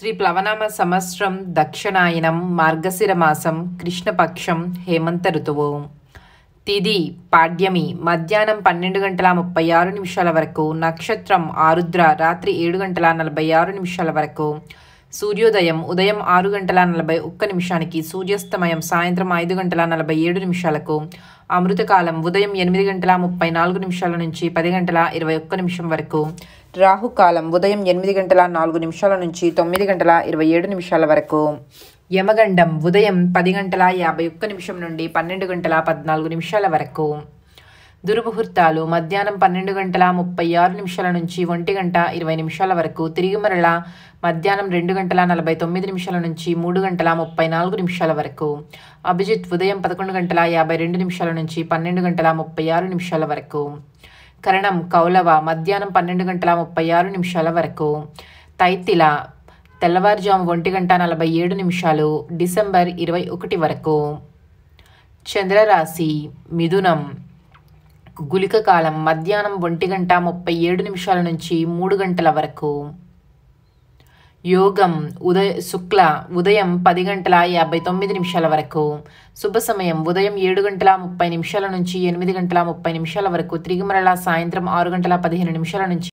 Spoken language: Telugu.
శ్రీ ప్లవనామ సంవత్సరం దక్షిణాయనం మార్గశిర మాసం కృష్ణపక్షం హేమంత ఋతువు తిది పాడ్యమి మధ్యాహ్నం పన్నెండు గంటల ముప్పై ఆరు నిమిషాల వరకు నక్షత్రం ఆరుద్ర రాత్రి ఏడు గంటల నలభై ఆరు నిమిషాల వరకు సూర్యోదయం ఉదయం ఆరు గంటల నలభై ఒక్క నిమిషానికి సూర్యాస్తమయం సాయంత్రం ఐదు గంటల నలభై ఏడు నిమిషాలకు అమృతకాలం ఉదయం ఎనిమిది గంటల ముప్పై నాలుగు నిమిషాల నుంచి పది గంటల ఇరవై ఒక్క నిమిషం వరకు రాహుకాలం ఉదయం ఎనిమిది గంటల నాలుగు నిమిషాల నుంచి తొమ్మిది గంటల ఇరవై ఏడు నిమిషాల వరకు యమగండం ఉదయం పది గంటల యాభై ఒక్క నిమిషం నుండి పన్నెండు గంటల పద్నాలుగు నిమిషాల వరకు దురుముహూర్తాలు మధ్యాహ్నం పన్నెండు గంటల ముప్పై ఆరు నిమిషాల నుంచి ఒంటి గంట ఇరవై నిమిషాల వరకు తిరిగి మరల మధ్యాహ్నం రెండు గంటల నలభై తొమ్మిది నిమిషాల నుంచి మూడు గంటల ముప్పై నాలుగు నిమిషాల వరకు అభిజిత్ ఉదయం పదకొండు గంటల యాభై రెండు నిమిషాల నుంచి పన్నెండు గంటల ముప్పై ఆరు నిమిషాల వరకు కరణం కౌలవ మధ్యాహ్నం పన్నెండు గంటల ముప్పై ఆరు నిమిషాల వరకు తైతిల తెల్లవారుజాము ఒంటి గంట నలభై ఏడు నిమిషాలు డిసెంబర్ ఇరవై ఒకటి వరకు చంద్రరాశి మిథునం గుళిక కాలం మధ్యాహ్నం ఒంటి గంట ముప్పై ఏడు నిమిషాల నుంచి మూడు గంటల వరకు యోగం ఉదయ శుక్ల ఉదయం పది గంటల యాభై తొమ్మిది నిమిషాల వరకు శుభ సమయం ఉదయం ఏడు గంటల ముప్పై నిమిషాల నుంచి ఎనిమిది గంటల ముప్పై నిమిషాల వరకు తిరిగి మరలా సాయంత్రం ఆరు గంటల పదిహేను నిమిషాల నుంచి